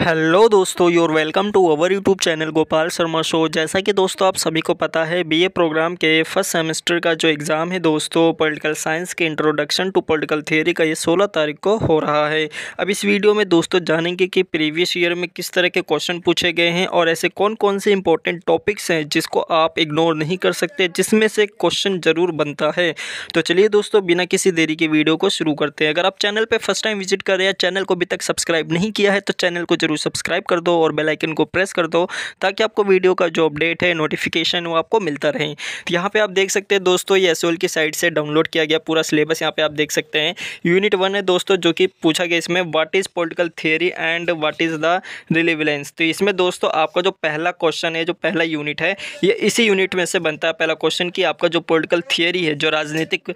hello दोस्तों your welcome to our YouTube channel Gopal Sharma show जैसा कि दोस्तों आप सभी को पता है बीए प्रोग्राम के फर्स्ट सेमेस्टर का जो एग्ज़ाम है दोस्तों पॉलिटिकल साइंस के इंट्रोडक्शन टू पॉलिटिकल थ्योरी का ये 16 तारीख को हो रहा है अब इस वीडियो में दोस्तों जानेंगे कि प्रीवियस ईयर में किस तरह के क्वेश्चन पूछे गए हैं और ऐसे कौन कौन से इंपॉर्टेंट टॉपिक्स हैं जिसको आप इग्नोर नहीं कर सकते जिसमें से क्वेश्चन ज़रूर बनता है तो चलिए दोस्तों बिना किसी देरी के वीडियो को शुरू करते हैं अगर आप चैनल पर फर्स्ट टाइम विजिट कर रहे हैं चैनल को अभी तक सब्सक्राइब नहीं किया है तो चैनल को जरूर सब्सक्राइब कर दो और बेलाइकन को प्रेस कर दो ताकि आपको वीडियो का जो अपडेट है नोटिफिकेशन वो आपको मिलता रहे तो यहाँ पर आप देख सकते हैं दोस्तों ये एस की साइड से डाउनलोड किया गया पूरा सिलेबस यहाँ पर आप देख सकते हैं यूनिट वन है दोस्तों जो कि पूछा गया इसमें what is political theory and what is the relevance तो इसमें दोस्तों आपका जो पहला क्वेश्चन है जो पहला यूनिट है ये इसी यूनिट में से बनता है पहला क्वेश्चन कि आपका जो पोलिटिकल थियरी है जो राजनीतिक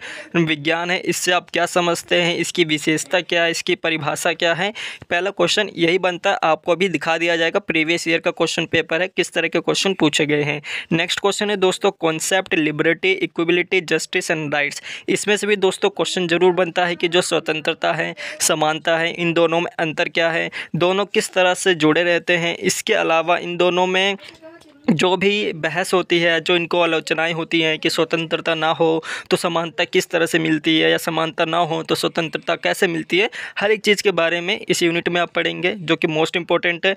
विज्ञान है इससे आप क्या समझते हैं इसकी विशेषता क्या है इसकी परिभाषा क्या है पहला क्वेश्चन यही बनता आपको भी दिखा दिया जाएगा प्रीवियस ईयर का क्वेश्चन पेपर है किस तरह के क्वेश्चन पूछे गए हैं नेक्स्ट क्वेश्चन है दोस्तों concept liberty equality justice and rights इसमें से भी दोस्तों क्वेश्चन जरूर बनता है कि जो स्वतंत्रता है समानता है इन दोनों में अंतर क्या है दोनों किस तरह से जुड़े रहते हैं इसके अलावा इन दोनों में जो भी बहस होती है जो इनको आलोचनाएं होती हैं कि स्वतंत्रता ना हो तो समानता किस तरह से मिलती है या समानता ना हो तो स्वतंत्रता कैसे मिलती है हर एक चीज़ के बारे में इस यूनिट में आप पढ़ेंगे जो कि मोस्ट इंपॉर्टेंट है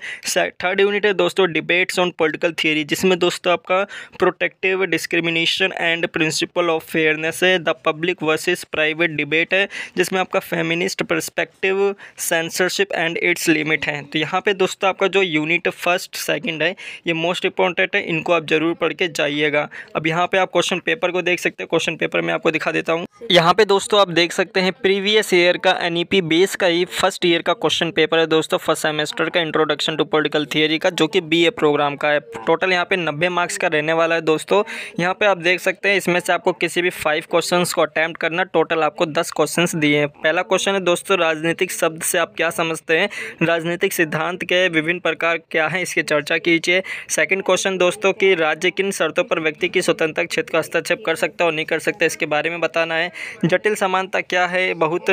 थर्ड यूनिट है दोस्तों डिबेट्स ऑन पॉलिटिकल थियोरी जिसमें दोस्तों आपका protective discrimination and principle of fairness है the public versus private debate है जिसमें आपका feminist perspective censorship and its limit है तो यहाँ पर दोस्तों आपका जो यूनिट फर्स्ट सेकेंड है ये मोस्ट इंपॉर्टेंट इम्पोर्टेंट है इनको आप जरूर पढ़ के जाइएगा अब यहाँ पे आप क्वेश्चन पेपर को देख सकते हैं क्वेश्चन पेपर मैं आपको दिखा देता हूँ यहाँ पे दोस्तों आप देख सकते हैं प्रीवियस ईयर का एन बेस का ही फर्स्ट ईयर का क्वेश्चन पेपर है दोस्तों फर्स्ट सेमेस्टर का इंट्रोडक्शन टू पोलिटिकल थियरी का जो कि बी प्रोग्राम का है टोटल यहाँ पे नब्बे मार्क्स का रहने वाला है दोस्तों यहाँ पे आप देख सकते हैं इसमें से आपको किसी भी फाइव क्वेश्चन को अटैम्प्ट करना टोटल आपको दस क्वेश्चन दिए हैं पहला क्वेश्चन है दोस्तों राजनीतिक शब्द से आप क्या समझते हैं राजनीतिक सिद्धांत के विभिन्न प्रकार क्या है इसकी चर्चा कीजिए सेकेंड क्वेश्चन क्वेश्चन दोस्तों कि राज्य किन शर्तों पर व्यक्ति की स्वतंत्रता क्षेत्र का हस्तक्षेप कर सकता और नहीं कर सकता इसके बारे में बताना है जटिल समानता क्या है बहुत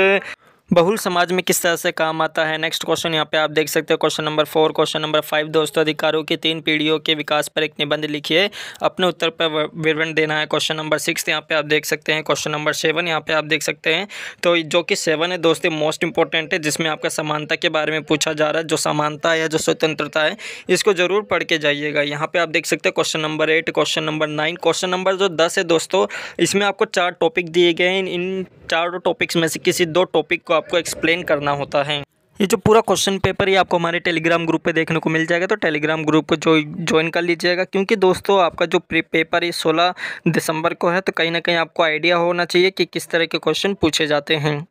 बहुल समाज में किस तरह से काम आता है नेक्स्ट क्वेश्चन यहाँ पे आप देख सकते हो question number four question number five दोस्तों अधिकारों की तीन पीढ़ियों के विकास पर एक निबंध लिखिए अपने उत्तर पर विवरण देना है क्वेश्चन नंबर सिक्स यहाँ पे आप देख सकते हैं क्वेश्चन नंबर सेवन यहाँ पे आप देख सकते हैं तो जो कि सेवन है दोस्तों मोस्ट इंपॉर्टेंट है जिसमें आपका समानता के बारे में पूछा जा रहा है जो समानता या जो स्वतंत्रता है इसको जरूर पढ़ के जाइएगा यहाँ पर आप देख सकते हैं question number eight question number nine question number जो दस है दोस्तों इसमें आपको चार टॉपिक दिए गए हैं इन चारों टॉपिक्स में से किसी दो टॉपिक को आपको एक्सप्लेन करना होता है ये जो पूरा क्वेश्चन पेपर ये आपको हमारे टेलीग्राम ग्रुप पे देखने को मिल जाएगा तो टेलीग्राम ग्रुप को जो ज्वाइन कर लीजिएगा क्योंकि दोस्तों आपका जो पेपर ये 16 दिसंबर को है तो कहीं ना कहीं आपको आइडिया होना चाहिए कि किस तरह के क्वेश्चन पूछे जाते हैं